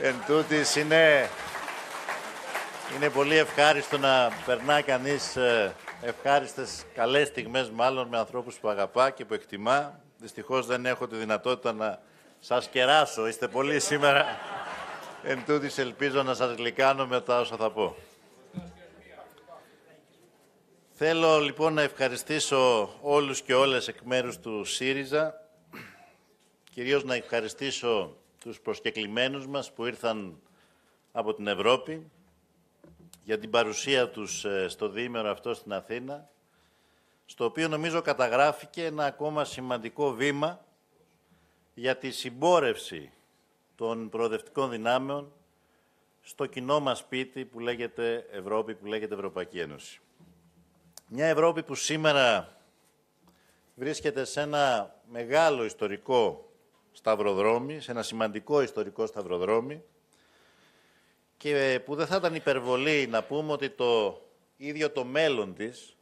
Εν τούτης είναι, είναι πολύ ευχάριστο να περνά κανείς ε, ευχάριστες καλές στιγμές μάλλον με ανθρώπους που αγαπά και που εκτιμά. Δυστυχώς δεν έχω τη δυνατότητα να σας κεράσω. Είστε πολλοί σήμερα. Εν τούτης ελπίζω να σας γλυκάνω με τα όσα θα πω. Θέλω λοιπόν να ευχαριστήσω όλους και όλες εκ μέρους του ΣΥΡΙΖΑ, κυρίως να ευχαριστήσω στους προσκεκλημένους μας που ήρθαν από την Ευρώπη για την παρουσία τους ε, στο διήμερο αυτό στην Αθήνα, στο οποίο νομίζω καταγράφηκε ένα ακόμα σημαντικό βήμα για τη συμπόρευση των προοδευτικών δυνάμεων στο κοινό μας σπίτι που λέγεται Ευρώπη, που λέγεται Ευρωπαϊκή Ένωση. Μια Ευρώπη που σήμερα βρίσκεται σε ένα μεγάλο ιστορικό σταυροδρόμι, σε ένα σημαντικό ιστορικό σταυροδρόμι και ε, που δεν θα ήταν υπερβολή να πούμε ότι το ίδιο το μέλλον της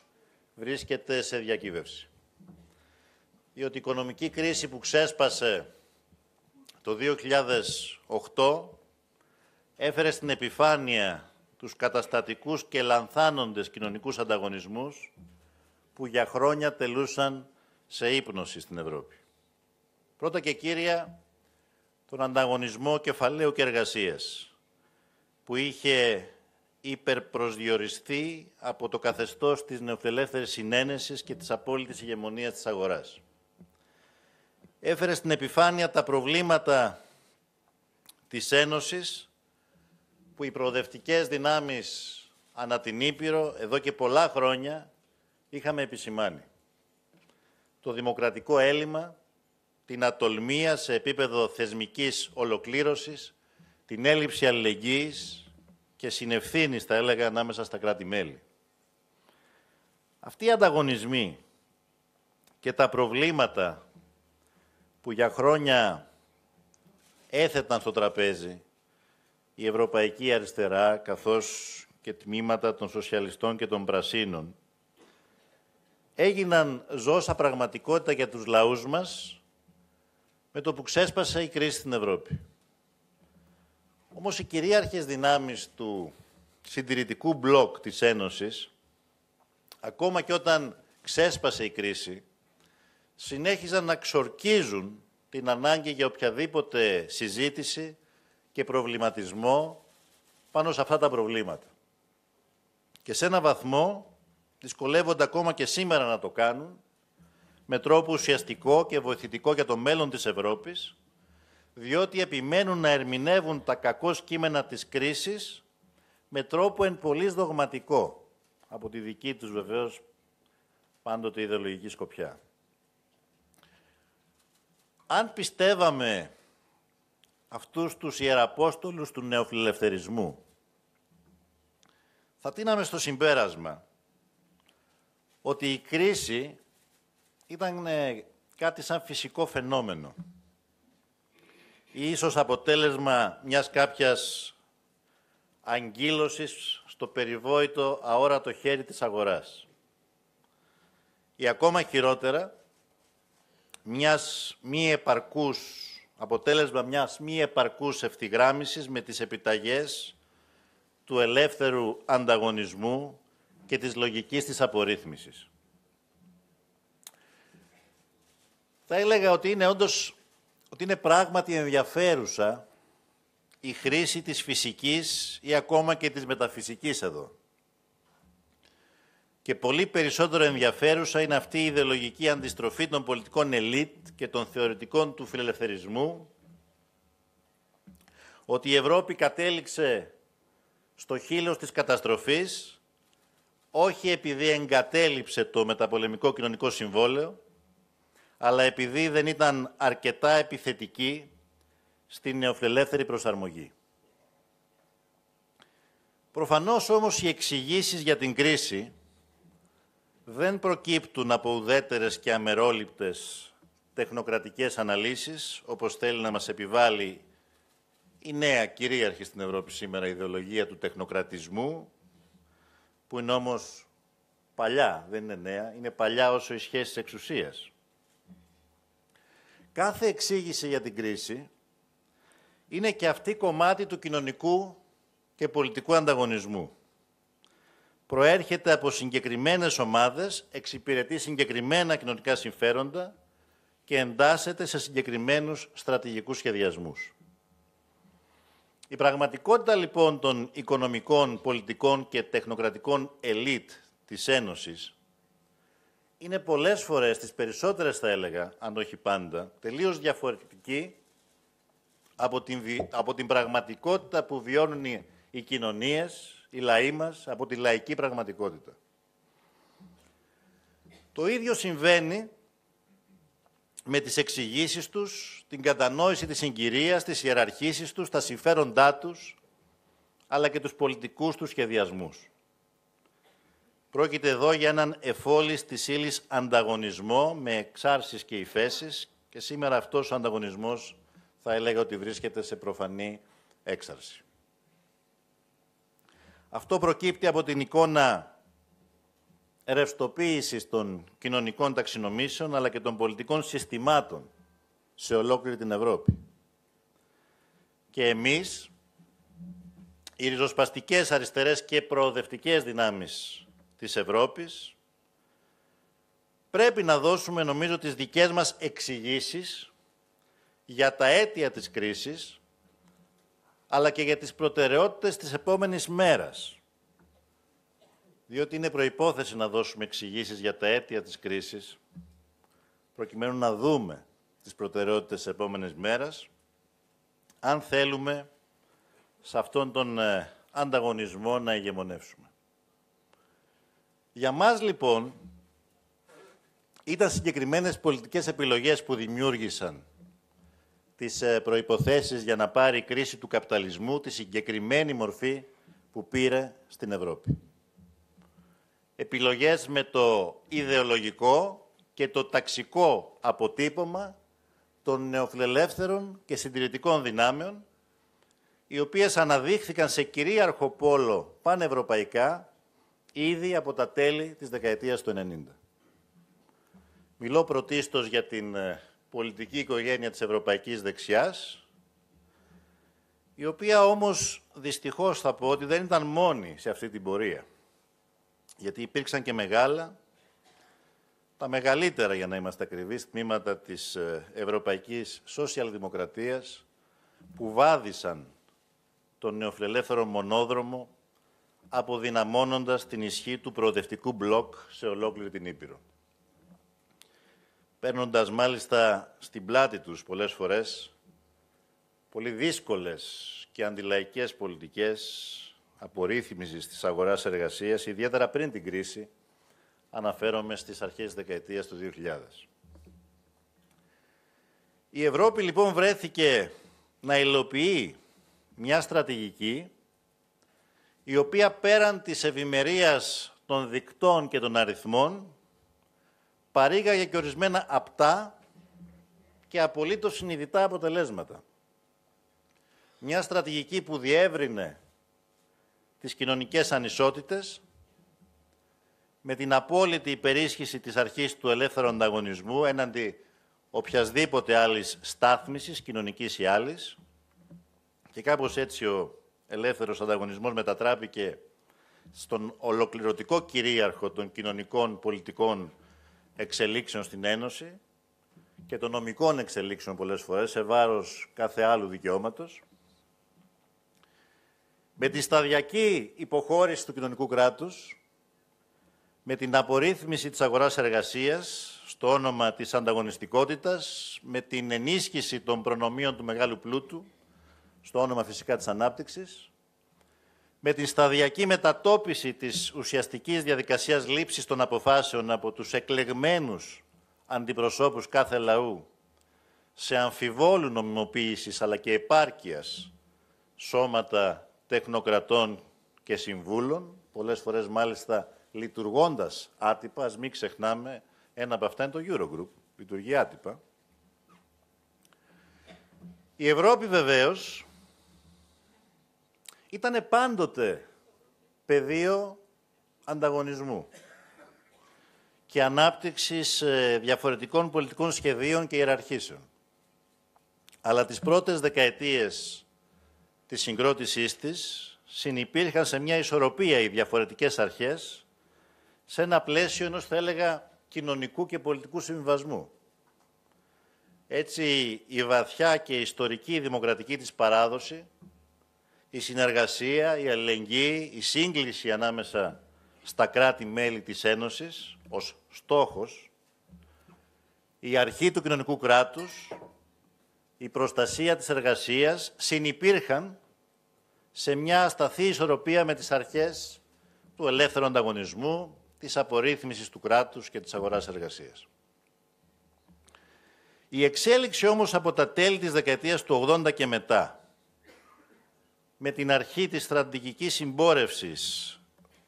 βρίσκεται σε διακύβευση. Διότι η οικονομική κρίση που ξέσπασε το 2008 έφερε στην επιφάνεια τους καταστατικούς και λανθάνοντες κοινωνικούς ανταγωνισμούς που για χρόνια τελούσαν σε ύπνοση στην Ευρώπη. Πρώτα και κύρια, τον ανταγωνισμό κεφαλαίου και εργασίας, που είχε υπερπροσδιοριστεί από το καθεστώς της νεοφιλελεύθερης συνένεσης και της απόλυτης ηγεμονίας της αγοράς. Έφερε στην επιφάνεια τα προβλήματα της Ένωσης, που οι προοδευτικές δυνάμεις ανά την Ήπειρο, εδώ και πολλά χρόνια, είχαμε επισημάνει. Το δημοκρατικό έλλειμμα, την ατολμία σε επίπεδο θεσμικής ολοκλήρωσης, την έλλειψη αλληλεγγύης και συνευθύνης, θα έλεγα, ανάμεσα στα κράτη-μέλη. Αυτοί οι ανταγωνισμοί και τα προβλήματα που για χρόνια έθεταν στο τραπέζι η Ευρωπαϊκή Αριστερά, καθώς και τμήματα των σοσιαλιστών και των πρασίνων, έγιναν ζώσα πραγματικότητα για τους λαούς μας με το που ξέσπασε η κρίση στην Ευρώπη. Όμως οι κυρίαρχες δυνάμεις του συντηρητικού μπλοκ της Ένωσης, ακόμα και όταν ξέσπασε η κρίση, συνέχιζαν να ξορκίζουν την ανάγκη για οποιαδήποτε συζήτηση και προβληματισμό πάνω σε αυτά τα προβλήματα. Και σε ένα βαθμό δυσκολεύονται ακόμα και σήμερα να το κάνουν, με τρόπο ουσιαστικό και βοηθητικό για το μέλλον της Ευρώπης, διότι επιμένουν να ερμηνεύουν τα κακό κείμενα της κρίσης με τρόπο εν πολύς δογματικό, από τη δική τους βεβαίως πάντοτε ιδεολογική σκοπιά. Αν πιστεύαμε αυτούς τους ιεραπόστολους του νεοφιλελευθερισμού, θα τίναμε στο συμπέρασμα ότι η κρίση ήταν κάτι σαν φυσικό φαινόμενο. Ή ίσως αποτέλεσμα μιας κάποιας αγκύλωσης στο περιβόητο αόρατο χέρι της αγοράς. Ή ακόμα χειρότερα, μιας μη επαρκούς, αποτέλεσμα μιας μη επαρκούς ευθυγράμμισης με τις επιταγές του ελεύθερου ανταγωνισμού και της λογικής της απορρίθμισης. θα έλεγα ότι είναι όντως, ότι είναι πράγματι ενδιαφέρουσα η χρήση της φυσικής ή ακόμα και της μεταφυσικής εδώ. Και πολύ περισσότερο ενδιαφέρουσα είναι αυτή η ιδεολογική αντιστροφή των πολιτικών ελίτ και των θεωρητικών του φιλελευθερισμού, ότι η Ευρώπη κατέληξε στο χείλος της καταστροφής, όχι επειδή εγκατέλειψε το μεταπολεμικό κοινωνικό συμβόλαιο, αλλά επειδή δεν ήταν αρκετά επιθετική στην νεοφιλελεύθερη προσαρμογή. Προφανώς όμως οι εξηγήσεις για την κρίση δεν προκύπτουν από ουδέτερες και αμερόληπτες τεχνοκρατικές αναλύσεις, όπως θέλει να μας επιβάλλει η νέα κυρίαρχη στην Ευρώπη σήμερα ιδεολογία του τεχνοκρατισμού, που είναι όμως παλιά, δεν είναι νέα, είναι παλιά όσο οι σχέσεις εξουσίας. Κάθε εξήγηση για την κρίση είναι και αυτή κομμάτι του κοινωνικού και πολιτικού ανταγωνισμού. Προέρχεται από συγκεκριμένες ομάδες, εξυπηρετεί συγκεκριμένα κοινωνικά συμφέροντα και εντάσσεται σε συγκεκριμένους στρατηγικούς σχεδιασμούς. Η πραγματικότητα λοιπόν των οικονομικών, πολιτικών και τεχνοκρατικών ελίτ της Ένωσης είναι πολλές φορές, τις περισσότερες θα έλεγα, αν όχι πάντα, τελείως διαφορετική από την, από την πραγματικότητα που βιώνουν οι, οι κοινωνίες, οι λαοί μας, από τη λαϊκή πραγματικότητα. Το ίδιο συμβαίνει με τις εξηγήσεις τους, την κατανόηση της συγκυρίας, τις ιεραρχήσεις τους, τα συμφέροντά τους, αλλά και τους πολιτικούς τους σχεδιασμούς. Πρόκειται εδώ για έναν εφόλης της ύλης ανταγωνισμό με εξάρσεις και υφέσεις και σήμερα αυτός ο ανταγωνισμός θα έλεγα ότι βρίσκεται σε προφανή έξαρση. Αυτό προκύπτει από την εικόνα ρευστοποίησης των κοινωνικών ταξινομήσεων αλλά και των πολιτικών συστημάτων σε ολόκληρη την Ευρώπη. Και εμείς, οι ριζοσπαστικές αριστερές και προοδευτικές δυνάμεις της Ευρώπης, πρέπει να δώσουμε, νομίζω, τις δικές μας εξηγήσεις για τα αίτια της κρίσης, αλλά και για τις προτεραιότητες της επόμενης μέρας. Διότι είναι προϋπόθεση να δώσουμε εξηγήσεις για τα αίτια της κρίσης, προκειμένου να δούμε τις προτεραιότητες της επόμενης μέρας, αν θέλουμε σε αυτόν τον ε, ανταγωνισμό να ηγεμονεύσουμε. Για μας λοιπόν ήταν συγκεκριμένες πολιτικές επιλογές που δημιούργησαν τις ε, προϋποθέσεις για να πάρει η κρίση του καπιταλισμού τη συγκεκριμένη μορφή που πήρε στην Ευρώπη. Επιλογές με το ιδεολογικό και το ταξικό αποτύπωμα των νεοφιλελεύθερων και συντηρητικών δυνάμεων, οι οποίες αναδείχθηκαν σε κυρίαρχο πόλο πανευρωπαϊκά ήδη από τα τέλη της δεκαετίας του 90. Μιλώ πρωτίστως για την ε, πολιτική οικογένεια της Ευρωπαϊκής Δεξιάς, η οποία όμως δυστυχώς θα πω ότι δεν ήταν μόνη σε αυτή την πορεία. Γιατί υπήρξαν και μεγάλα, τα μεγαλύτερα για να είμαστε ακριβείς, τμήματα της ε, Ευρωπαϊκής Σοσιαλδημοκρατίας που βάδισαν τον νεοφιλελεύθερο μονόδρομο αποδυναμώνοντας την ισχύ του προοδευτικού μπλοκ σε ολόκληρη την Ήπειρο. Παίρνοντας μάλιστα στην πλάτη τους πολλές φορές πολύ δύσκολες και αντιλαϊκές πολιτικές απορρίθμισης της αγοράς εργασίας, ιδιαίτερα πριν την κρίση, αναφέρομαι στις αρχές της δεκαετίας του 2000. Η Ευρώπη λοιπόν βρέθηκε να υλοποιεί μια στρατηγική η οποία πέραν της ευημερίας των δικτών και των αριθμών, παρήγαγε και ορισμένα απτά και απολύτως συνειδητά αποτελέσματα. Μια στρατηγική που διεύρυνε τις κοινωνικές ανισότητες, με την απόλυτη υπερίσχυση της αρχής του ελεύθερου ανταγωνισμού έναντι οποιασδήποτε άλλης στάθμισης, κοινωνικής ή άλλης. Και κάπως έτσι ο ελεύθερος ανταγωνισμός μετατράπηκε στον ολοκληρωτικό κυρίαρχο των κοινωνικών πολιτικών εξελίξεων στην Ένωση και των νομικών εξελίξεων πολλές φορές σε βάρος κάθε άλλου δικαιώματος. Με τη σταδιακή υποχώρηση του κοινωνικού κράτους, με την απορρίθμιση της αγοράς εργασίας στο όνομα της ανταγωνιστικότητας, με την ενίσχυση των προνομίων του μεγάλου πλούτου, στο όνομα φυσικά της ανάπτυξης, με την σταδιακή μετατόπιση της ουσιαστικής διαδικασίας λήψης των αποφάσεων από τους εκλεγμένους αντιπροσώπους κάθε λαού σε αμφιβόλου νομιμοποίησης αλλά και επάρκειας σώματα τεχνοκρατών και συμβούλων, πολλές φορές μάλιστα λειτουργώντας άτυπα, ας μην ξεχνάμε, ένα από αυτά είναι το Eurogroup, λειτουργεί άτυπα. Η Ευρώπη βεβαίως ήταν πάντοτε πεδίο ανταγωνισμού και ανάπτυξης ε, διαφορετικών πολιτικών σχεδίων και ιεραρχήσεων. Αλλά τις πρώτες δεκαετίες της συγκρότησής της συνυπήρχαν σε μια ισορροπία οι διαφορετικές αρχές σε ένα πλαίσιο ενός, θα έλεγα, κοινωνικού και πολιτικού συμβιβασμού. Έτσι, η βαθιά και ιστορική δημοκρατική της παράδοση η συνεργασία, η αλληλεγγύη, η σύγκληση ανάμεσα στα κράτη-μέλη της Ένωσης ως στόχος, η αρχή του κοινωνικού κράτους, η προστασία της εργασίας συνυπήρχαν σε μια ασταθή ισορροπία με τις αρχές του ελεύθερου ανταγωνισμού, της απορρίθμισης του κράτους και της αγοράς εργασίας. Η εξέλιξη όμως από τα τέλη της δεκαετίας του 80 και μετά, με την αρχή της στρατηγικής συμπόρευσης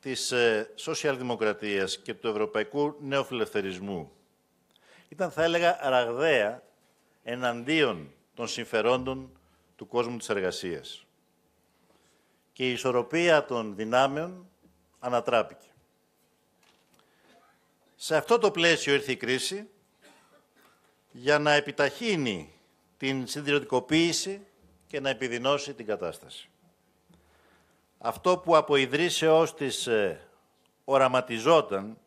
της ε, σοσιαλδημοκρατίας και του ευρωπαϊκού νεοφιλελευθερισμού ήταν, θα έλεγα, ραγδαία εναντίον των συμφερόντων του κόσμου της εργασίας. Και η ισορροπία των δυνάμεων ανατράπηκε. Σε αυτό το πλαίσιο ήρθε η κρίση για να επιταχύνει την συντηρητικοποίηση και να επιδεινώσει την κατάσταση αυτό που από ιδρύσεώς της ε, οραματιζόταν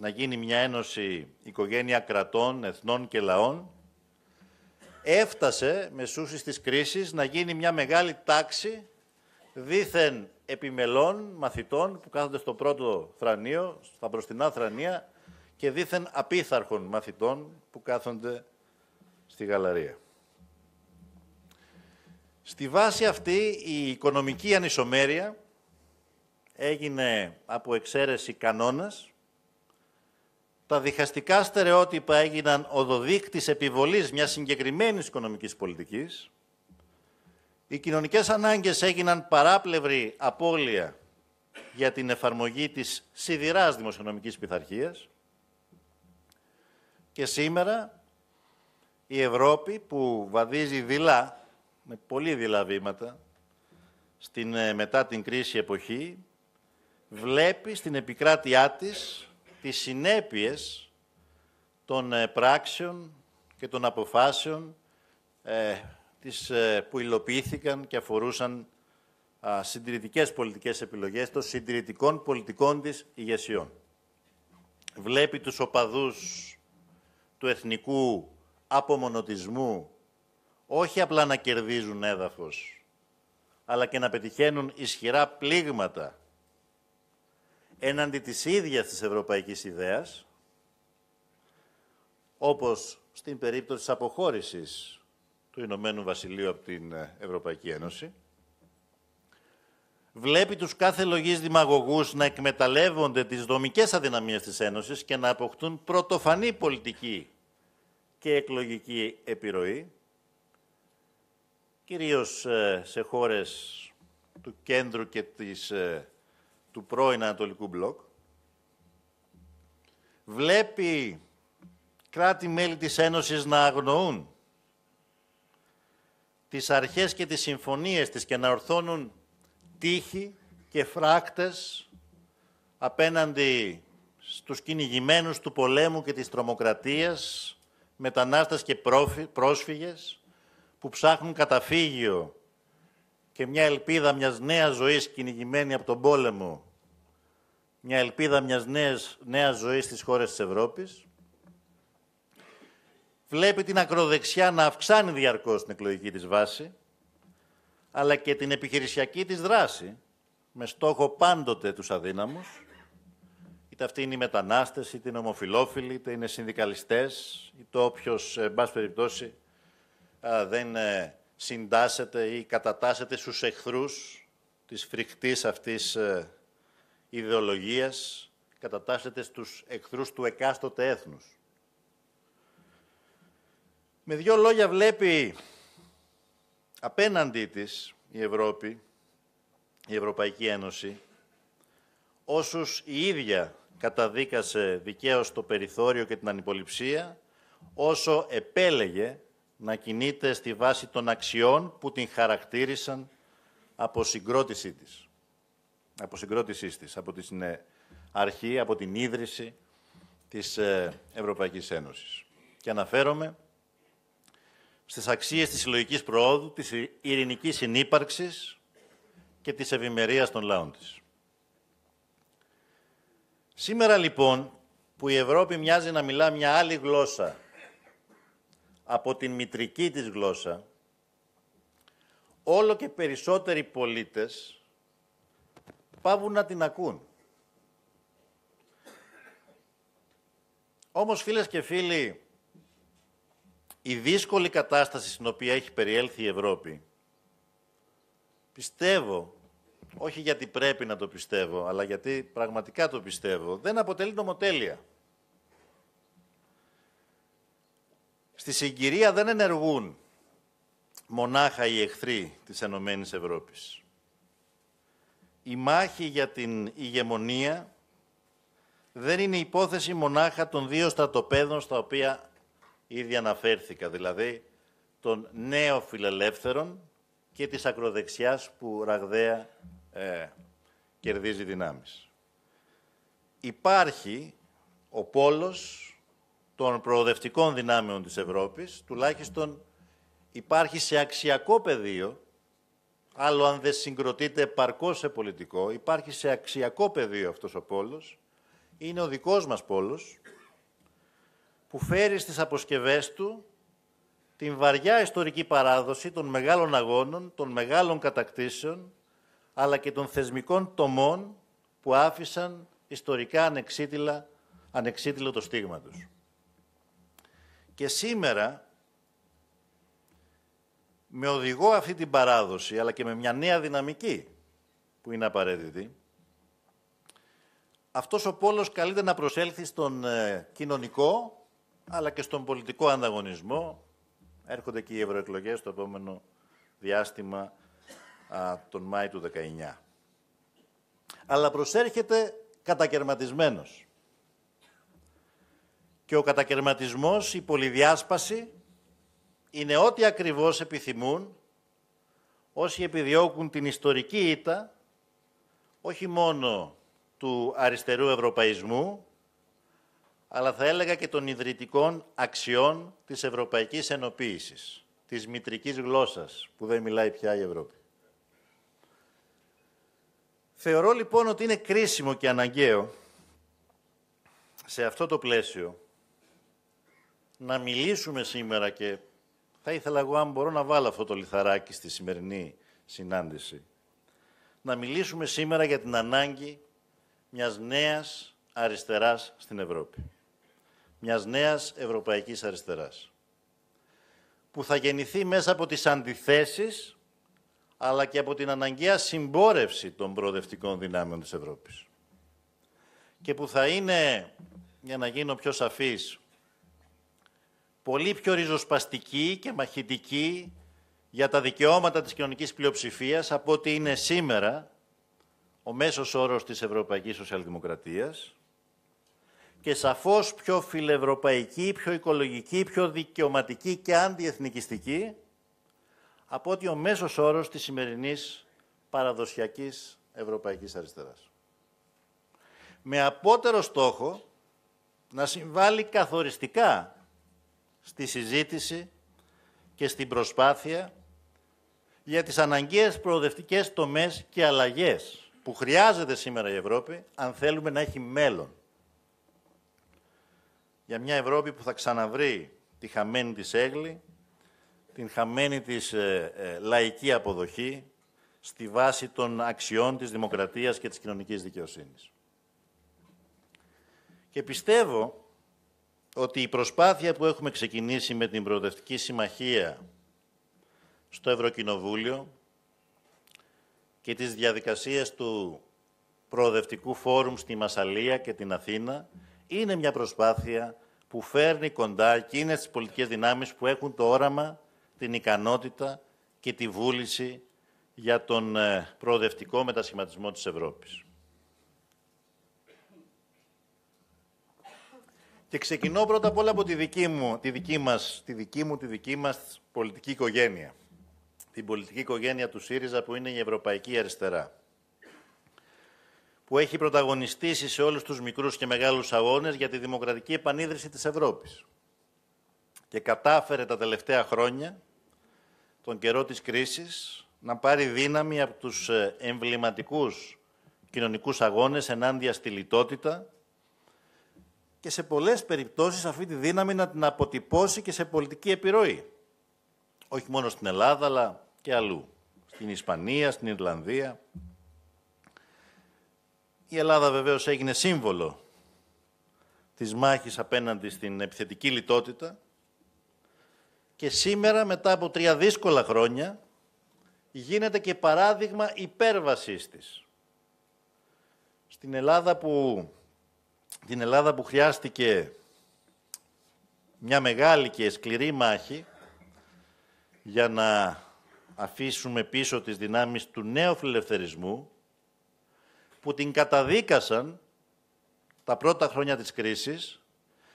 να γίνει μια ένωση οικογένεια κρατών, εθνών και λαών, έφτασε με σούσεις της κρίσης να γίνει μια μεγάλη τάξη δίθεν επιμελών μαθητών που κάθονται στο πρώτο θρανείο, στα μπροστινά θρανία και δίθεν απίθαρχων μαθητών που κάθονται στη γαλαρία. Στη βάση αυτή η οικονομική ανισομέρεια έγινε από εξαίρεση κανόνας, τα διχαστικά στερεότυπα έγιναν οδοδείκτης επιβολής μιας συγκεκριμένης οικονομικής πολιτικής, οι κοινωνικές ανάγκες έγιναν παράπλευρη απώλεια για την εφαρμογή της σιδηράς δημοσιονομικής πειθαρχίας. και σήμερα η Ευρώπη που βαδίζει δειλά με πολύ δειλά βήματα, στην, ε, μετά την κρίση εποχή, βλέπει στην επικράτειά της τις συνέπειες των ε, πράξεων και των αποφάσεων ε, ε, που υλοποιήθηκαν και αφορούσαν α, συντηρητικές πολιτικές επιλογές των συντηρητικών πολιτικών της ηγεσιών. Βλέπει τους οπαδούς του εθνικού απομονωτισμού όχι απλά να κερδίζουν έδαφος, αλλά και να πετυχαίνουν ισχυρά πλήγματα έναντι της ίδιας της ευρωπαϊκής ιδέας, όπως στην περίπτωση της αποχώρησης του Ηνωμένου Βασιλείου από την Ευρωπαϊκή Ένωση, βλέπει τους κάθε λογής δημαγωγούς να εκμεταλλεύονται τις δομικές αδυναμίες της Ένωσης και να αποκτούν πρωτοφανή πολιτική και εκλογική επιρροή, κυρίως ε, σε χώρες του κέντρου και της, ε, του πρώην Ανατολικού Μπλοκ, βλέπει κράτη-μέλη της Ένωσης να αγνοούν τις αρχές και τις συμφωνίες της και να ορθώνουν τύχη και φράκτες απέναντι στους κυνηγημένους του πολέμου και της τρομοκρατίας, μετανάστες και πρόσφυγες, που ψάχνουν καταφύγιο και μια ελπίδα μιας νέας ζωής κυνηγημένη από τον πόλεμο, μια ελπίδα μιας νέας, νέας ζωής στις χώρες της Ευρώπης, βλέπει την ακροδεξιά να αυξάνει διαρκώς την εκλογική της βάση, αλλά και την επιχειρησιακή της δράση, με στόχο πάντοτε τους αδύναμους, είτε αυτοί είναι οι μετανάστες, είτε είναι ομοφιλόφιλοι, είτε είναι συνδικαλιστές, είτε όποιος, ε, εν πάση περιπτώσει, δεν ε, συντάσσεται ή κατατάσσεται στους εχθρούς της φρικτής αυτής ε, ιδεολογίας, κατατάσσεται στους εχθρούς του εκάστοτε έθνους. Με δύο λόγια βλέπει απέναντί της η Ευρώπη, η Ευρωπαϊκή Ένωση, όσους η ίδια καταδίκασε δικαίως το περιθώριο και την ανυποληψία, όσο επέλεγε να κινείται στη βάση των αξιών που την χαρακτήρισαν από συγκρότησή της. Από συγκρότησής της, από την ε, αρχή, από την ίδρυση της ε, Ευρωπαϊκής Ένωσης. Και αναφέρομαι στις αξίες της συλλογικής προόδου, της ειρηνικής συνύπαρξης και της ευημερίας των λαών της. Σήμερα λοιπόν που η Ευρώπη μοιάζει να μιλά μια άλλη γλώσσα από την μητρική της γλώσσα, όλο και περισσότεροι πολίτες πάβουν να την ακούν. Όμως, φίλες και φίλοι, η δύσκολη κατάσταση στην οποία έχει περιέλθει η Ευρώπη, πιστεύω, όχι γιατί πρέπει να το πιστεύω, αλλά γιατί πραγματικά το πιστεύω, δεν αποτελεί νομοτέλεια. Στη συγκυρία δεν ενεργούν μονάχα οι εχθροί της Ενωμένης ΕΕ. Ευρώπης. Η μάχη για την ηγεμονία δεν είναι υπόθεση μονάχα των δύο στρατοπέδων στα οποία ήδη αναφέρθηκα, δηλαδή των νέων φιλελεύθερων και της ακροδεξιάς που ραγδαία ε, κερδίζει δυνάμεις. Υπάρχει ο πόλος των προοδευτικών δυνάμεων της Ευρώπης, τουλάχιστον υπάρχει σε αξιακό πεδίο, άλλο αν δεν συγκροτείται παρκώς σε πολιτικό, υπάρχει σε αξιακό πεδίο αυτός ο πόλος, είναι ο δικός μας πόλος, που φέρει στις αποσκευές του την βαριά ιστορική παράδοση των μεγάλων αγώνων, των μεγάλων κατακτήσεων, αλλά και των θεσμικών τομών που άφησαν ιστορικά ανεξίτηλα, ανεξίτηλο το στίγμα τους. Και σήμερα, με οδηγό αυτή την παράδοση, αλλά και με μια νέα δυναμική που είναι απαραίτητη, αυτός ο πόλος καλείται να προσέλθει στον ε, κοινωνικό, αλλά και στον πολιτικό ανταγωνισμό. Έρχονται και οι ευρωεκλογές το επόμενο διάστημα, τον Μάη του 19. Αλλά προσέρχεται κατακαιρματισμένος και ο κατακαιρματισμός, η πολυδιάσπαση είναι ό,τι ακριβώς επιθυμούν όσοι επιδιώκουν την ιστορική ήττα όχι μόνο του αριστερού ευρωπαϊσμού, αλλά θα έλεγα και των ιδρυτικών αξιών της ευρωπαϊκής ενοποίησης, της μητρικής γλώσσας που δεν μιλάει πια η Ευρώπη. Θεωρώ λοιπόν ότι είναι κρίσιμο και αναγκαίο σε αυτό το πλαίσιο να μιλήσουμε σήμερα και θα ήθελα εγώ αν μπορώ να βάλω αυτό το λιθαράκι στη σημερινή συνάντηση. Να μιλήσουμε σήμερα για την ανάγκη μιας νέας αριστεράς στην Ευρώπη. Μιας νέας ευρωπαϊκής αριστεράς. Που θα γεννηθεί μέσα από τις αντιθέσεις αλλά και από την αναγκαία συμπόρευση των προοδευτικών δυνάμεων της Ευρώπης. Και που θα είναι, για να γίνω πιο σαφής, πολύ πιο ριζοσπαστική και μαχητική για τα δικαιώματα της κοινωνικής πλειοψηφίας από ότι είναι σήμερα ο μέσος όρος της Ευρωπαϊκής Σοσιαλδημοκρατίας και σαφώς πιο φιλευρωπαϊκή, πιο οικολογική, πιο δικαιωματική και αντιεθνικιστική από ότι ο μέσος όρος της σημερινής παραδοσιακής Ευρωπαϊκής Αριστεράς. Με απότερο στόχο να συμβάλλει καθοριστικά στη συζήτηση και στην προσπάθεια για τις αναγκαίες προοδευτικές τομές και αλλαγές που χρειάζεται σήμερα η Ευρώπη αν θέλουμε να έχει μέλλον. Για μια Ευρώπη που θα ξαναβρει τη χαμένη της έγκλη, την χαμένη της ε, ε, λαϊκή αποδοχή στη βάση των αξιών της δημοκρατίας και της κοινωνικής δικαιοσύνης. Και πιστεύω ότι η προσπάθεια που έχουμε ξεκινήσει με την Προοδευτική Συμμαχία στο Ευρωκοινοβούλιο και τις διαδικασίες του Προοδευτικού Φόρουμ στη Μασαλία και την Αθήνα είναι μια προσπάθεια που φέρνει κοντά εκείνες τις πολιτικές δυνάμεις που έχουν το όραμα, την ικανότητα και τη βούληση για τον ε, προοδευτικό μετασχηματισμό της Ευρώπης. Και ξεκινώ πρώτα απ' όλα από τη δική μου, τη δική μας, τη δική μου, τη δική μας πολιτική οικογένεια. Την πολιτική οικογένεια του ΣΥΡΙΖΑ που είναι η Ευρωπαϊκή Αριστερά. Που έχει πρωταγωνιστήσει σε όλους τους μικρούς και μεγάλους αγώνες για τη δημοκρατική επανίδρυση της Ευρώπης. Και κατάφερε τα τελευταία χρόνια, τον καιρό της κρίσης, να πάρει δύναμη από τους ε, εμβληματικούς κοινωνικούς αγώνες ενάντια στη λιτότητα, και σε πολλές περιπτώσεις αυτή τη δύναμη να την αποτυπώσει και σε πολιτική επιρροή. Όχι μόνο στην Ελλάδα, αλλά και αλλού. Στην Ισπανία, στην Ιρλανδία. Η Ελλάδα βεβαίως έγινε σύμβολο της μάχης απέναντι στην επιθετική λιτότητα και σήμερα, μετά από τρία δύσκολα χρόνια, γίνεται και παράδειγμα υπέρβασής της. Στην Ελλάδα που την Ελλάδα που χρειάστηκε μια μεγάλη και σκληρή μάχη για να αφήσουμε πίσω τις δυνάμεις του νέου φιλελευθερισμού που την καταδίκασαν τα πρώτα χρόνια της κρίσης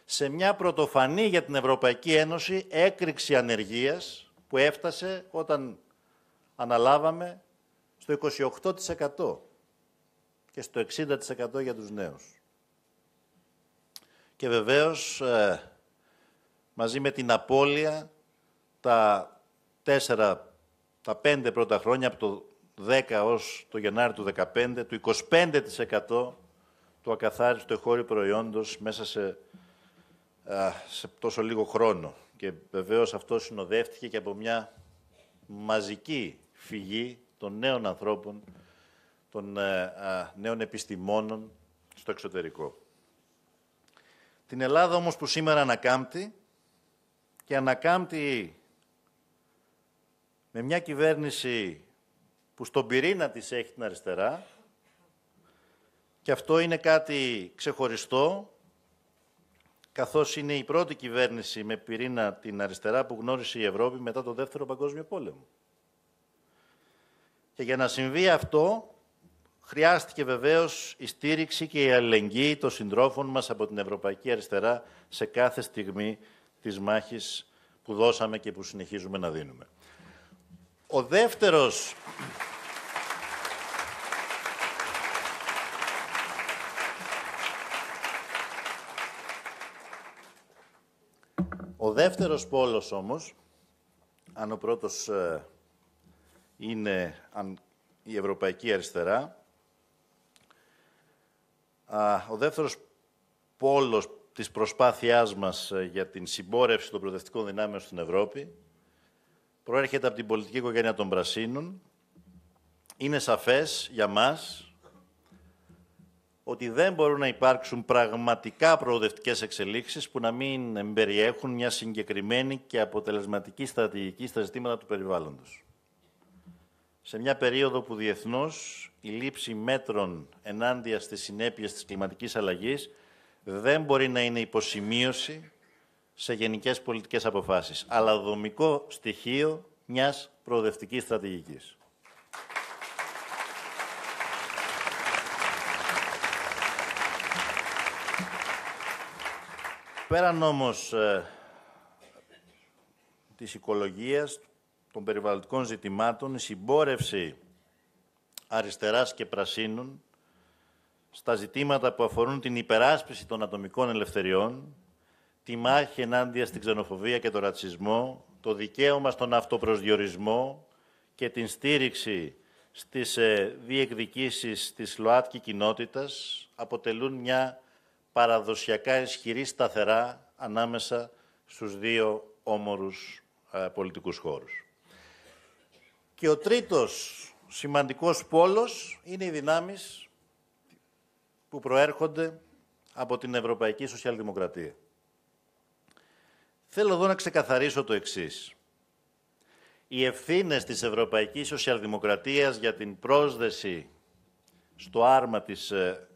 σε μια πρωτοφανή για την Ευρωπαϊκή Ένωση έκρηξη ανεργίας που έφτασε όταν αναλάβαμε στο 28% και στο 60% για τους νέους και βεβαίως ε, μαζί με την απώλεια τα τέσσερα, τα πέντε πρώτα χρόνια από το 10 ως το Γενάρη του 2015, του 25% του ακαθάριστου εχώριου προϊόντος μέσα σε, τόσο λίγο χρόνο. Και βεβαίως αυτό συνοδεύτηκε και από μια μαζική φυγή των νέων ανθρώπων, των ε, νέων επιστημόνων στο εξωτερικό. Την Ελλάδα όμως που σήμερα ανακάμπτει και ανακάμπτει με μια κυβέρνηση που στον πυρήνα της έχει την αριστερά και αυτό είναι κάτι ξεχωριστό καθώς είναι η πρώτη κυβέρνηση με πυρήνα την αριστερά που γνώρισε η Ευρώπη μετά το Δεύτερο Παγκόσμιο Πόλεμο. Και για να συμβεί αυτό Χρειάστηκε βεβαίως η στήριξη και η αλληλεγγύη των συντρόφων μας από την Ευρωπαϊκή Αριστερά σε κάθε στιγμή της μάχης που δώσαμε και που συνεχίζουμε να δίνουμε. Ο δεύτερος... Ο δεύτερος πόλος όμως, αν ο πρώτος ε, είναι η Ευρωπαϊκή Αριστερά, ο δεύτερος πόλος της προσπάθειάς μας ε, για την συμπόρευση των προοδευτικών δυνάμεων στην Ευρώπη προέρχεται από την πολιτική οικογένεια των Πρασίνων. Είναι σαφές για μας ότι δεν μπορούν να υπάρξουν πραγματικά προοδευτικές εξελίξεις που να μην περιέχουν μια συγκεκριμένη και αποτελεσματική στρατηγική στα ζητήματα του περιβάλλοντος σε μια περίοδο που διεθνώς η λήψη μέτρων ενάντια στις συνέπειες της κλιματικής αλλαγής δεν μπορεί να είναι υποσημείωση σε γενικές πολιτικές αποφάσεις, αλλά δομικό στοιχείο μιας προοδευτικής στρατηγικής. Πέραν όμως ε, της οικολογίας, των περιβαλλοντικών ζητημάτων, η συμπόρευση αριστεράς και πρασίνων στα ζητήματα που αφορούν την υπεράσπιση των ατομικών ελευθεριών, τη μάχη ενάντια στην ξενοφοβία και τον ρατσισμό, το δικαίωμα στον αυτοπροσδιορισμό και την στήριξη στις ε, διεκδικήσεις της ΛΟΑΤΚΙ κοινότητας αποτελούν μια παραδοσιακά ισχυρή σταθερά ανάμεσα στους δύο όμορους ε, πολιτικούς χώρους. Και ο τρίτος σημαντικός πόλος είναι οι δυνάμεις που προέρχονται από την Ευρωπαϊκή Σοσιαλδημοκρατία. Θέλω εδώ να ξεκαθαρίσω το εξής. Οι ευθύνες της Ευρωπαϊκής Σοσιαλδημοκρατίας για την πρόσδεση στο άρμα της ε,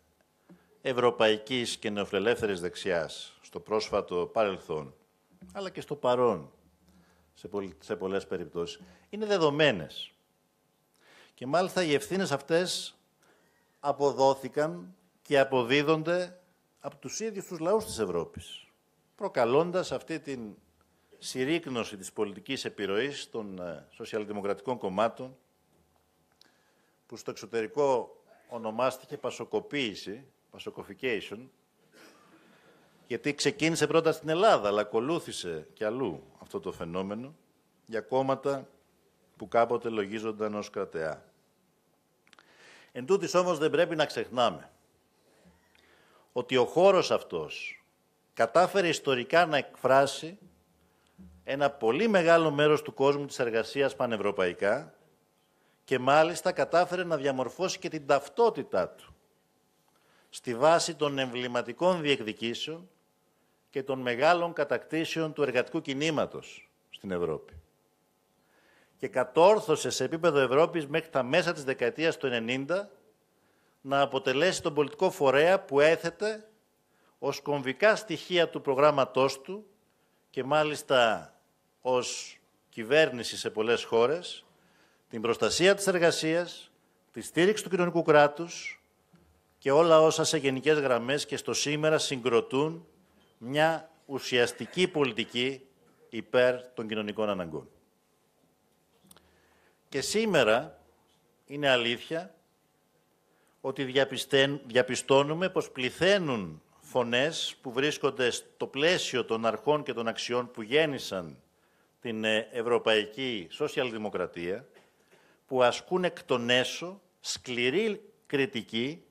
ευρωπαϊκής και νεοφιλελεύθερης δεξιάς, στο πρόσφατο παρελθόν, αλλά και στο παρόν, σε, πολλ, σε πολλές περιπτώσεις, είναι δεδομένες. Και μάλιστα οι ευθύνες αυτές αποδόθηκαν και αποδίδονται από τους ίδιους τους λαούς της Ευρώπης, προκαλώντας αυτή την συρρήκνωση της πολιτικής επιρροής των ε, σοσιαλδημοκρατικών κομμάτων, που στο εξωτερικό ονομάστηκε πασοκοποίηση, πασοκοφικέισον, γιατί ξεκίνησε πρώτα στην Ελλάδα, αλλά ακολούθησε κι αλλού αυτό το φαινόμενο για κόμματα που κάποτε λογίζονταν ως κρατεά. Εν τούτης όμως δεν πρέπει να ξεχνάμε ότι ο χώρος αυτός κατάφερε ιστορικά να εκφράσει ένα πολύ μεγάλο μέρος του κόσμου της εργασίας πανευρωπαϊκά και μάλιστα κατάφερε να διαμορφώσει και την ταυτότητά του στη βάση των εμβληματικών διεκδικήσεων και των μεγάλων κατακτήσεων του εργατικού κινήματος στην Ευρώπη. Και κατόρθωσε σε επίπεδο Ευρώπης μέχρι τα μέσα της δεκαετίας του 90 να αποτελέσει τον πολιτικό φορέα που έθετε ως κομβικά στοιχεία του προγράμματός του και μάλιστα ως κυβέρνηση σε πολλές χώρες, την προστασία της εργασίας, τη στήριξη του κοινωνικού κράτους και όλα όσα σε γενικές γραμμές και στο σήμερα συγκροτούν μια ουσιαστική πολιτική υπέρ των κοινωνικών αναγκών. Και σήμερα είναι αλήθεια ότι διαπιστώνουμε πως πληθαίνουν φωνές που βρίσκονται στο πλαίσιο των αρχών και των αξιών που γέννησαν την ε, ευρωπαϊκή σοσιαλδημοκρατία, που ασκούν εκ των έσω σκληρή κριτική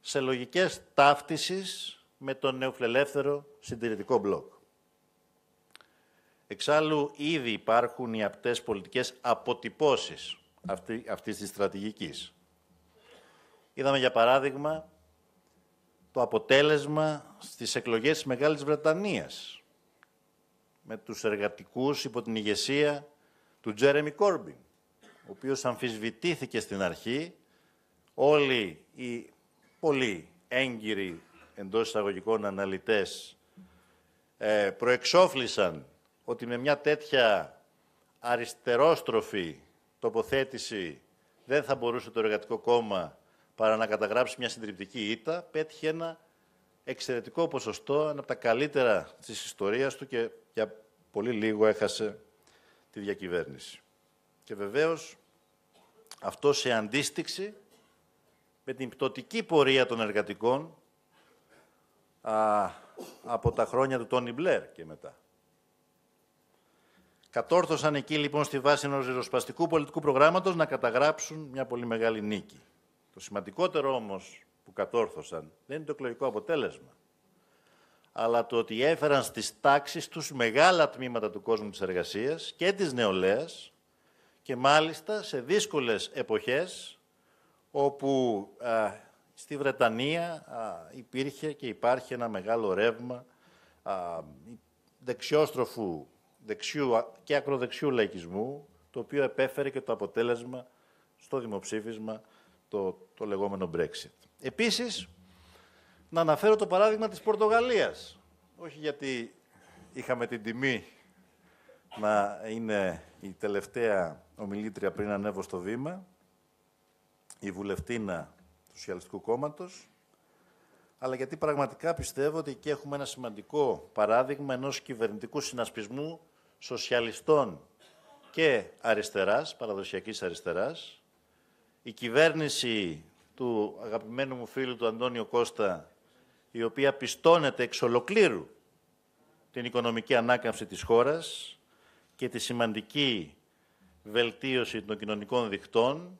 σε λογικές ταύτισης με τον νεοφιλελεύθερο συντηρητικό μπλοκ. Εξάλλου, ήδη υπάρχουν οι απτές πολιτικές αποτυπώσεις αυτή, αυτής της στρατηγικής. Είδαμε, για παράδειγμα, το αποτέλεσμα στις εκλογές της Μεγάλης Βρετανίας με τους εργατικούς υπό την ηγεσία του Τζέρεμι Κόρμπιν, ο οποίος αμφισβητήθηκε στην αρχή. Όλοι οι πολύ έγκυροι εντός εισαγωγικών αναλυτές ε, προεξόφλησαν ότι με μια τέτοια αριστερόστροφη τοποθέτηση δεν θα μπορούσε το Εργατικό Κόμμα παρά να καταγράψει μια συντριπτική ήττα, πέτυχε ένα εξαιρετικό ποσοστό, ένα από τα καλύτερα της ιστορίας του και για πολύ λίγο έχασε τη διακυβέρνηση. Και βεβαίως αυτό σε αντίστοιξη με την πτωτική πορεία των εργατικών α, από τα χρόνια του Τόνι Μπλερ και μετά. Κατόρθωσαν εκεί λοιπόν στη βάση ενός ριζοσπαστικού πολιτικού προγράμματος να καταγράψουν μια πολύ μεγάλη νίκη. Το σημαντικότερο όμως που κατόρθωσαν δεν είναι το εκλογικό αποτέλεσμα, αλλά το ότι έφεραν στις τάξεις τους μεγάλα τμήματα του κόσμου της εργασίας και της νεολαίας και μάλιστα σε δύσκολες εποχές όπου α, Στη Βρετανία υπήρχε και υπάρχει ένα μεγάλο ρεύμα δεξιόστροφου δεξιού και ακροδεξιού λαϊκισμού, το οποίο επέφερε και το αποτέλεσμα στο δημοψήφισμα το, το λεγόμενο Brexit. Επίσης, να αναφέρω το παράδειγμα της Πορτογαλίας. Όχι γιατί είχαμε την τιμή να είναι η τελευταία ομιλήτρια πριν ανέβω στο βήμα, η βουλευτήνα. Σοσιαλιστικού Κόμματος, αλλά γιατί πραγματικά πιστεύω ότι εκεί έχουμε ένα σημαντικό παράδειγμα ενός κυβερνητικού συνασπισμού σοσιαλιστών και αριστεράς, παραδοσιακής αριστεράς. Η κυβέρνηση του αγαπημένου μου φίλου του Αντώνιο Κώστα, η οποία πιστώνεται εξ ολοκλήρου την οικονομική ανάκαμψη της χώρας και τη σημαντική βελτίωση των κοινωνικών δικτών,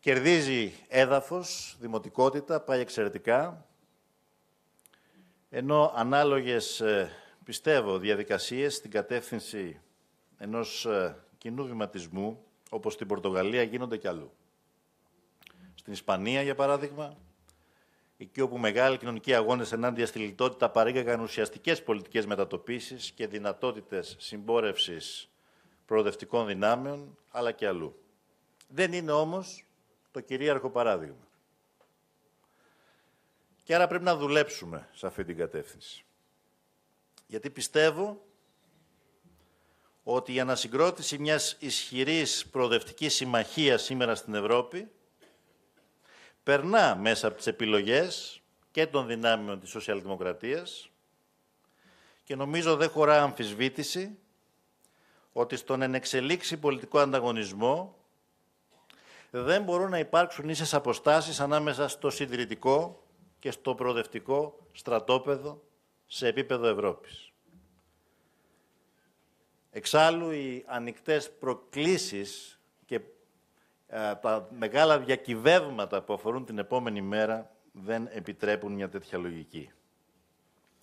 Κερδίζει έδαφος, δημοτικότητα, πάει εξαιρετικά, ενώ ανάλογες, ε, πιστεύω, διαδικασίες στην κατεύθυνση ενός ε, κοινού βηματισμού, όπως στην Πορτογαλία, γίνονται κι αλλού. Στην Ισπανία, για παράδειγμα, εκεί όπου μεγάλοι κοινωνικοί αγώνες ενάντια στη λιτότητα παρήγαγαν ουσιαστικές πολιτικές μετατοπίσεις και δυνατότητες συμπόρευσης προοδευτικών δυνάμεων, αλλά και αλλού. Δεν είναι όμως το κυρίαρχο παράδειγμα. Και άρα πρέπει να δουλέψουμε σε αυτή την κατεύθυνση. Γιατί πιστεύω ότι η ανασυγκρότηση μιας ισχυρής προοδευτικής συμμαχίας σήμερα στην Ευρώπη περνά μέσα από τις επιλογές και των δυνάμεων της σοσιαλδημοκρατίας και νομίζω δεν χωρά αμφισβήτηση ότι στον ενεξελίξη πολιτικό ανταγωνισμό δεν μπορούν να υπάρξουν ίσες αποστάσεις ανάμεσα στο συντηρητικό και στο προοδευτικό στρατόπεδο σε επίπεδο Ευρώπης. Εξάλλου, οι ανοιχτές προκλήσεις και ε, τα μεγάλα διακυβεύματα που αφορούν την επόμενη μέρα δεν επιτρέπουν μια τέτοια λογική.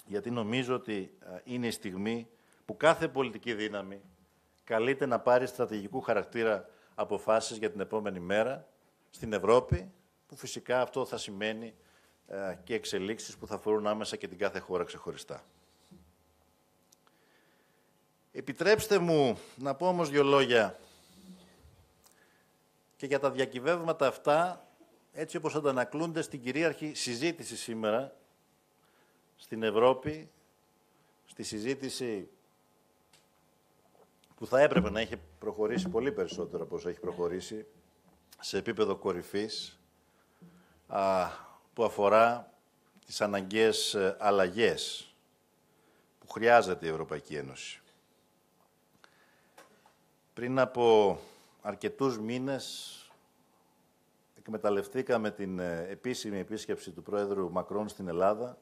Γιατί νομίζω ότι ε, είναι η στιγμή που κάθε πολιτική δύναμη καλείται να πάρει στρατηγικού χαρακτήρα αποφάσεις για την επόμενη μέρα στην Ευρώπη, που φυσικά αυτό θα σημαίνει ε, και εξελίξεις που θα φορούν άμεσα και την κάθε χώρα ξεχωριστά. Επιτρέψτε μου να πω όμως δύο λόγια και για τα διακυβεύματα αυτά, έτσι όπως αντανακλούνται στην κυρίαρχη συζήτηση σήμερα στην Ευρώπη, στη συζήτηση που θα έπρεπε να έχει προχωρήσει πολύ περισσότερο από όσο έχει προχωρήσει σε επίπεδο κορυφής α, που αφορά τις αναγκαίες ε, αλλαγές που χρειάζεται η Ευρωπαϊκή Ένωση. Πριν από αρκετούς μήνες εκμεταλλευτήκαμε την ε, επίσημη επίσκεψη του Πρόεδρου Μακρόν στην Ελλάδα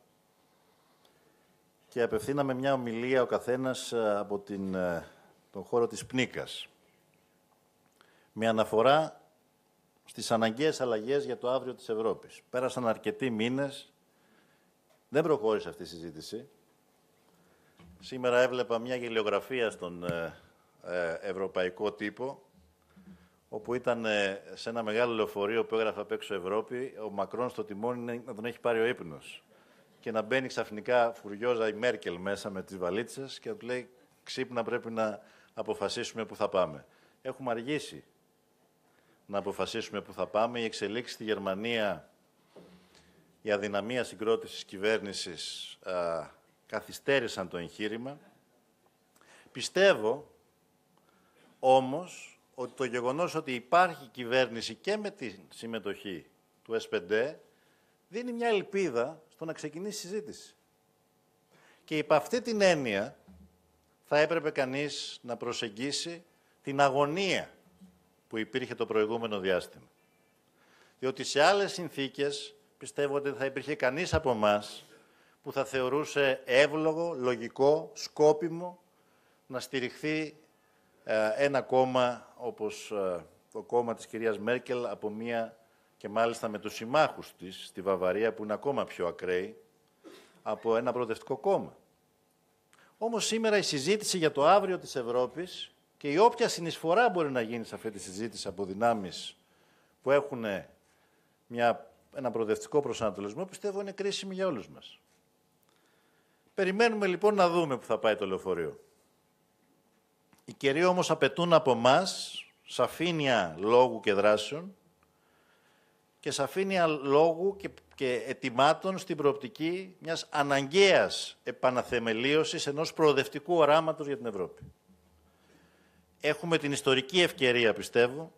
και απευθύναμε μια ομιλία ο καθένας ε, από την τον χώρο της πνίκας, με αναφορά στις αναγκαίες αλλαγές για το αύριο της Ευρώπης. Πέρασαν αρκετοί μήνες, δεν προχώρησε αυτή η συζήτηση. Σήμερα έβλεπα μια γελιογραφία στον ε, ε, ευρωπαϊκό τύπο, όπου ήταν ε, σε ένα μεγάλο λεωφορείο που έγραφε απ' έξω Ευρώπη, ο Μακρόν στο τιμόνι να τον έχει πάρει ο ύπνος και να μπαίνει ξαφνικά φουριόζα η Μέρκελ μέσα με τις βαλίτσες και να του λέει «Ξύπνα πρέπει να αποφασίσουμε πού θα πάμε. Έχουμε αργήσει να αποφασίσουμε πού θα πάμε. Η εξελίξη στη Γερμανία, η αδυναμία συγκρότησης κυβέρνησης καθυστέρησαν το εγχείρημα. Πιστεύω όμως ότι το γεγονός ότι υπάρχει κυβέρνηση και με τη συμμετοχή του S5 δίνει μια ελπίδα στο να ξεκινήσει η συζήτηση. Και υπ' αυτή την έννοια θα έπρεπε κανείς να προσεγγίσει την αγωνία που υπήρχε το προηγούμενο διάστημα. Διότι σε άλλες συνθήκες πιστεύω ότι θα υπήρχε κανείς από εμάς που θα θεωρούσε εύλογο, λογικό, σκόπιμο να στηριχθεί ε, ένα κόμμα όπως ε, το κόμμα της κυρίας Μέρκελ από μία και μάλιστα με τους συμμάχους της στη Βαβαρία που είναι ακόμα πιο ακραίοι από ένα προοδευτικό κόμμα. Όμως σήμερα η συζήτηση για το αύριο της Ευρώπης και η όποια συνεισφορά μπορεί να γίνει σε αυτή τη συζήτηση από δυνάμεις που έχουν μια, ένα προοδευτικό προσανατολισμό, πιστεύω είναι κρίσιμη για όλους μας. Περιμένουμε λοιπόν να δούμε που θα πάει το λεωφορείο. Οι καιροί όμως απαιτούν από εμά σαφήνεια λόγου και δράσεων και σαφήνεια λόγου και και ετοιμάτων στην προοπτική μιας αναγκαίας επαναθεμελίωσης ενός προοδευτικού οράματος για την Ευρώπη. Έχουμε την ιστορική ευκαιρία, πιστεύω,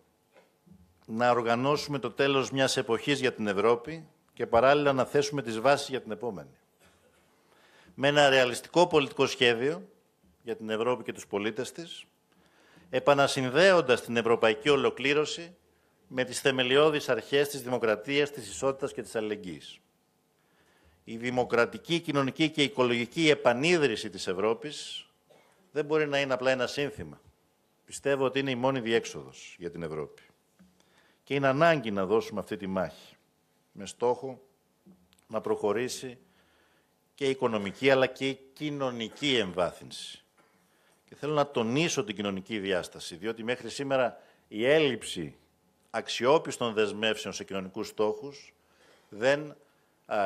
να οργανώσουμε το τέλος μιας εποχής για την Ευρώπη και παράλληλα να θέσουμε τις βάσεις για την επόμενη. Με ένα ρεαλιστικό πολιτικό σχέδιο για την Ευρώπη και τους πολίτες της, επανασυνδέοντας την ευρωπαϊκή ολοκλήρωση με τις θεμελιώδεις αρχές της δημοκρατίας, της ισότητας και της αλληλεγγύης. Η δημοκρατική, κοινωνική και οικολογική επανίδρυση της Ευρώπης δεν μπορεί να είναι απλά ένα σύνθημα. Πιστεύω ότι είναι η μόνη διέξοδος για την Ευρώπη. Και είναι ανάγκη να δώσουμε αυτή τη μάχη με στόχο να προχωρήσει και η οικονομική αλλά και η κοινωνική εμβάθυνση. Και θέλω να τονίσω την κοινωνική διάσταση, διότι μέχρι σήμερα η έλλειψη αξιόπιστων δεσμεύσεων σε κοινωνικούς στόχους δεν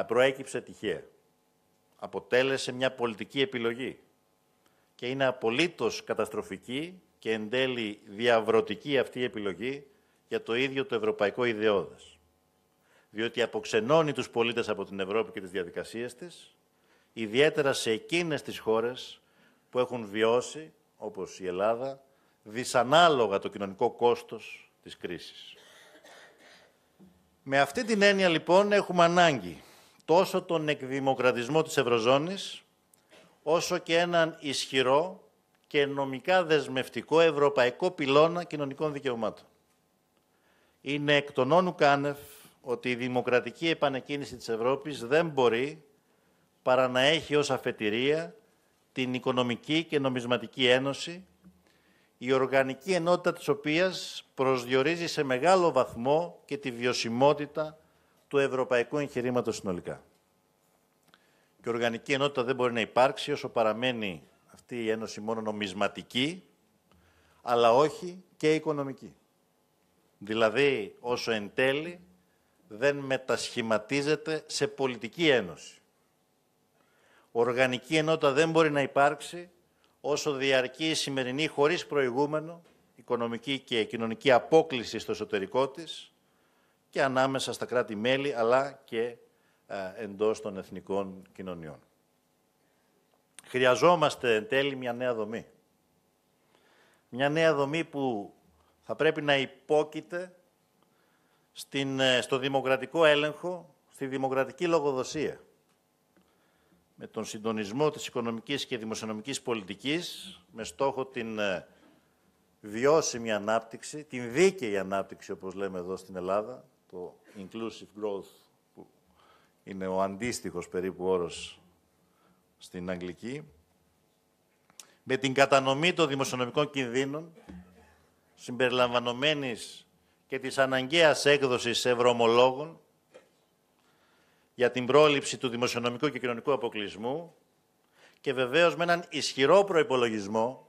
προέκυψε τυχαία. Αποτέλεσε μια πολιτική επιλογή και είναι απολύτως καταστροφική και εν τέλει διαβρωτική αυτή η επιλογή για το ίδιο το ευρωπαϊκό ιδεώδες. Διότι αποξενώνει τους πολίτες από την Ευρώπη και τις διαδικασίες της, ιδιαίτερα σε εκείνες τις χώρες που έχουν βιώσει, όπως η Ελλάδα, δυσανάλογα το κοινωνικό κόστος της κρίσης. Με αυτή την έννοια, λοιπόν, έχουμε ανάγκη τόσο τον εκδημοκρατισμό της Ευρωζώνης, όσο και έναν ισχυρό και νομικά δεσμευτικό ευρωπαϊκό πυλώνα κοινωνικών δικαιωμάτων. Είναι εκ των όνου κάνευ ότι η δημοκρατική επανεκκίνηση της Ευρώπης δεν μπορεί παρά να έχει ως αφετηρία την Οικονομική και Νομισματική Ένωση, η οργανική ενότητα της οποίας προσδιορίζει σε μεγάλο βαθμό και τη βιωσιμότητα του ευρωπαϊκού εγχειρήματος συνολικά. Και η οργανική ενότητα δεν μπορεί να υπάρξει όσο παραμένει αυτή η ένωση μόνο νομισματική, αλλά όχι και οικονομική. Δηλαδή, όσο εν τέλει δεν μετασχηματίζεται σε πολιτική ένωση. Οργανική ενότητα δεν μπορεί να υπάρξει όσο διαρκεί η σημερινή χωρίς προηγούμενο οικονομική και κοινωνική απόκληση στο εσωτερικό της και ανάμεσα στα κράτη-μέλη αλλά και ε, εντός των εθνικών κοινωνιών. Χρειαζόμαστε εν τέλει μια νέα δομή. Μια νέα δομή που θα πρέπει να υπόκειται στην, ε, στο δημοκρατικό έλεγχο, στη δημοκρατική λογοδοσία με τον συντονισμό της οικονομικής και δημοσιονομικής πολιτικής με στόχο την ε, βιώσιμη ανάπτυξη, την δίκαιη ανάπτυξη όπως λέμε εδώ στην Ελλάδα, το inclusive growth που είναι ο αντίστοιχος περίπου όρος στην Αγγλική, με την κατανομή των δημοσιονομικών κινδύνων συμπεριλαμβανομένης και της αναγκαίας έκδοσης ευρωομολόγων για την πρόληψη του δημοσιονομικού και κοινωνικού αποκλεισμού και βεβαίως με έναν ισχυρό προϋπολογισμό,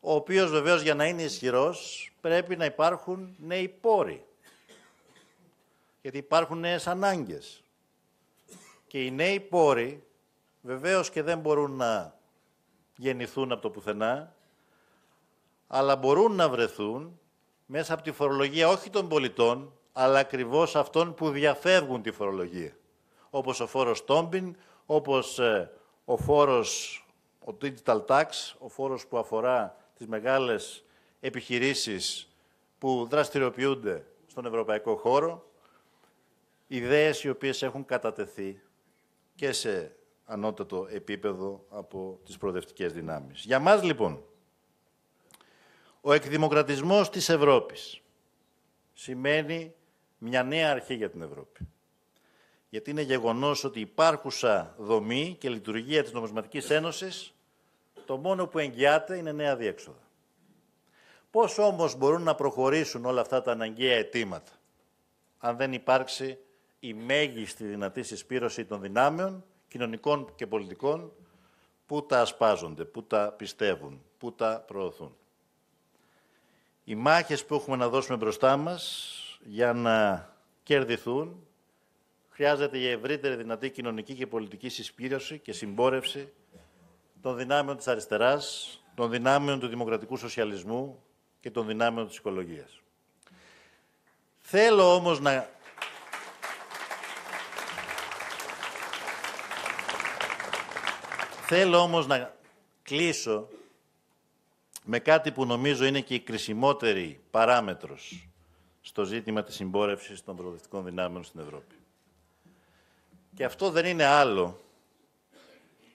ο οποίος βεβαίως για να είναι ισχυρός πρέπει να υπάρχουν νέοι πόροι. Γιατί υπάρχουν νέες ανάγκες. Και οι νέοι πόροι βεβαίως και δεν μπορούν να γεννηθούν από το πουθενά, αλλά μπορούν να βρεθούν μέσα από τη φορολογία όχι των πολιτών, αλλά ακριβώς αυτών που διαφεύγουν τη φορολογία. Όπως ο φόρος Τόμπιν, όπως ε, ο φόρος, ο digital tax, ο φόρος που αφορά τις μεγάλες επιχειρήσεις που δραστηριοποιούνται στον ευρωπαϊκό χώρο, ιδέες οι οποίες έχουν κατατεθεί και σε ανώτατο επίπεδο από τις προοδευτικές δυνάμεις. Για μας, λοιπόν, ο εκδημοκρατισμός της Ευρώπης σημαίνει μια νέα αρχή για την Ευρώπη. Γιατί είναι γεγονός ότι υπάρχουσα δομή και λειτουργία της Νομισματικής Ένωσης το μόνο που εγγυάται είναι νέα διέξοδα. Πώς όμως μπορούν να προχωρήσουν όλα αυτά τα αναγκαία αιτήματα αν δεν υπάρξει η μέγιστη δυνατή συσπήρωση των δυνάμεων κοινωνικών και πολιτικών που τα ασπάζονται, που τα πιστεύουν, που τα προωθούν. Οι μάχες που έχουμε να δώσουμε μπροστά μας για να κερδιθούν, χρειάζεται η ευρύτερη δυνατή κοινωνική και πολιτική συσπήρωση και συμπόρευση των δυνάμεων της αριστεράς, των δυνάμεων του δημοκρατικού σοσιαλισμού και των δυνάμεων της οικολογίας. Θέλω όμως να... Θέλω όμως να κλείσω με κάτι που νομίζω είναι και η κρισιμότερη παράμετρος στο ζήτημα της συμπόρευσης των προοδευτικών δυνάμεων στην Ευρώπη. Και αυτό δεν είναι άλλο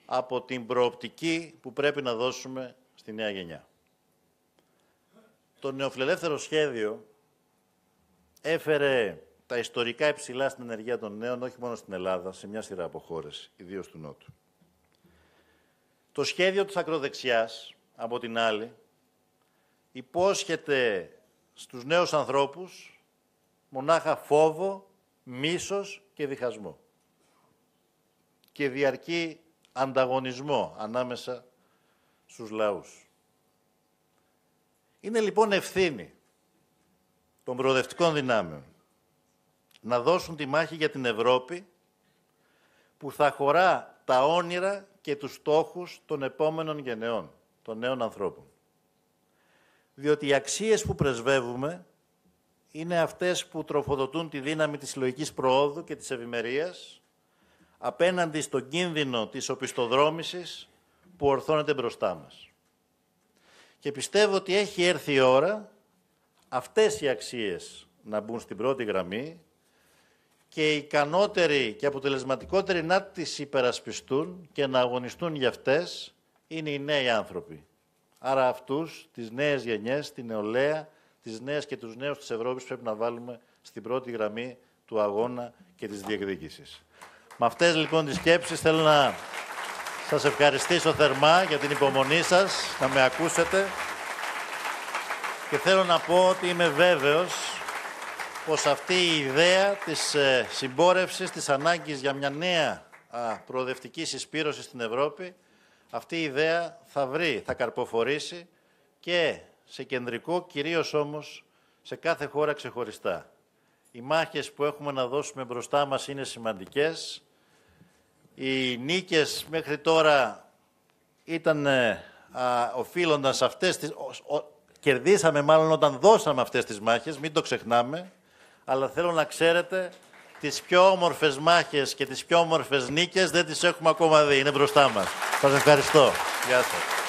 από την προοπτική που πρέπει να δώσουμε στη νέα γενιά. Το νεοφιλελεύθερο σχέδιο έφερε τα ιστορικά υψηλά στην ενεργεία των νέων, όχι μόνο στην Ελλάδα, σε μια σειρά από χώρες, ιδίως του Νότου. Το σχέδιο της ακροδεξιάς, από την άλλη, υπόσχεται στους νέους ανθρώπους μονάχα φόβο, μίσος και διχασμό. Και διαρκεί ανταγωνισμό ανάμεσα στους λαούς. Είναι λοιπόν ευθύνη των προοδευτικών δυνάμεων να δώσουν τη μάχη για την Ευρώπη που θα χωρά τα όνειρα και τους στόχους των επόμενων γενεών, των νέων ανθρώπων διότι οι αξίες που πρεσβεύουμε είναι αυτές που τροφοδοτούν τη δύναμη της συλλογικής προόδου και της ευημερίας απέναντι στον κίνδυνο της οπισθοδρόμησης που ορθώνεται μπροστά μας. Και πιστεύω ότι έχει έρθει η ώρα αυτές οι αξίες να μπουν στην πρώτη γραμμή και οι ικανότεροι και αποτελεσματικότεροι να τις υπερασπιστούν και να αγωνιστούν για αυτές είναι οι νέοι άνθρωποι Άρα αυτούς, τις νέες γενιές, τη νεολαία, τις νέες και τους νέους της Ευρώπης πρέπει να βάλουμε στην πρώτη γραμμή του αγώνα και της διεκδίκησης. Με αυτές λοιπόν τις σκέψεις θέλω να σας ευχαριστήσω θερμά για την υπομονή σας, να με ακούσετε. Και θέλω να πω ότι είμαι βέβαιος πως αυτή η ιδέα της ε, συμπόρευσης, της ανάγκης για μια νέα προοδευτική συσπήρωση στην Ευρώπη αυτή η ιδέα θα βρει, θα καρποφορήσει και σε κεντρικό, κυρίως όμως σε κάθε χώρα ξεχωριστά. Οι μάχες που έχουμε να δώσουμε μπροστά μας είναι σημαντικές. Οι νίκες μέχρι τώρα ήταν, ε, α, αυτές τις... κερδίσαμε μάλλον όταν δώσαμε αυτές τις μάχες, μην το ξεχνάμε. Αλλά θέλω να ξέρετε τις πιο όμορφες μάχες και τις πιο όμορφες νίκες δεν τις έχουμε ακόμα δει. Είναι μπροστά μας. Σας ευχαριστώ. Γεια